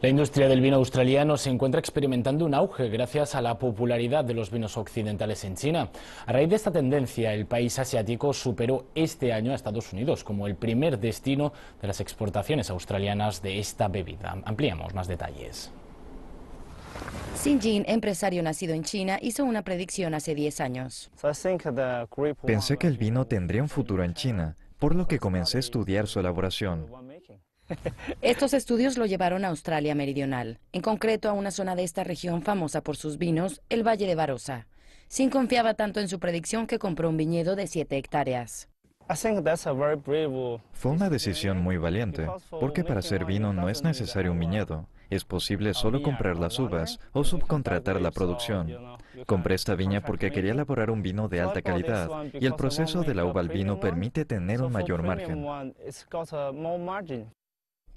La industria del vino australiano se encuentra experimentando un auge gracias a la popularidad de los vinos occidentales en China. A raíz de esta tendencia, el país asiático superó este año a Estados Unidos como el primer destino de las exportaciones australianas de esta bebida. Ampliamos más detalles. Xin Jin, empresario nacido en China, hizo una predicción hace 10 años. Pensé que el vino tendría un futuro en China, por lo que comencé a estudiar su elaboración. Estos estudios lo llevaron a Australia Meridional, en concreto a una zona de esta región famosa por sus vinos, el Valle de Barossa. Sin confiaba tanto en su predicción que compró un viñedo de 7 hectáreas. Fue una decisión muy valiente, porque para hacer vino no es necesario un viñedo. Es posible solo comprar las uvas o subcontratar la producción. Compré esta viña porque quería elaborar un vino de alta calidad y el proceso de la uva al vino permite tener un mayor margen.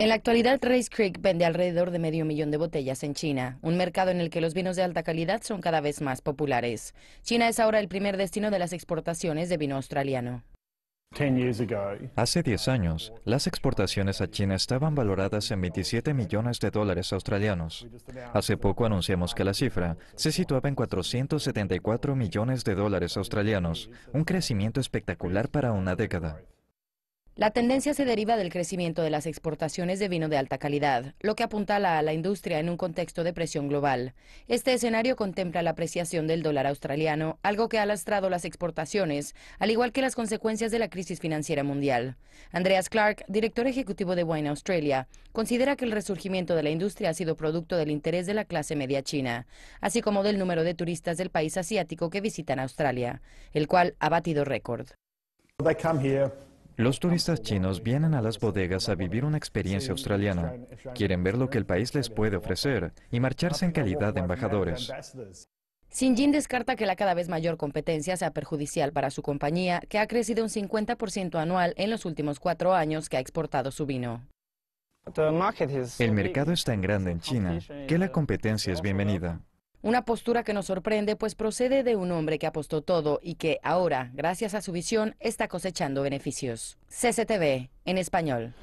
En la actualidad, Race Creek vende alrededor de medio millón de botellas en China, un mercado en el que los vinos de alta calidad son cada vez más populares. China es ahora el primer destino de las exportaciones de vino australiano. Hace 10 años, las exportaciones a China estaban valoradas en 27 millones de dólares australianos. Hace poco anunciamos que la cifra se situaba en 474 millones de dólares australianos, un crecimiento espectacular para una década. La tendencia se deriva del crecimiento de las exportaciones de vino de alta calidad, lo que apuntala a la industria en un contexto de presión global. Este escenario contempla la apreciación del dólar australiano, algo que ha lastrado las exportaciones, al igual que las consecuencias de la crisis financiera mundial. Andreas Clark, director ejecutivo de Wine Australia, considera que el resurgimiento de la industria ha sido producto del interés de la clase media china, así como del número de turistas del país asiático que visitan Australia, el cual ha batido récord. Los turistas chinos vienen a las bodegas a vivir una experiencia australiana. Quieren ver lo que el país les puede ofrecer y marcharse en calidad de embajadores. Xinjin descarta que la cada vez mayor competencia sea perjudicial para su compañía, que ha crecido un 50% anual en los últimos cuatro años que ha exportado su vino. El mercado es tan grande en China que la competencia es bienvenida. Una postura que nos sorprende, pues procede de un hombre que apostó todo y que ahora, gracias a su visión, está cosechando beneficios. CCTV, en español.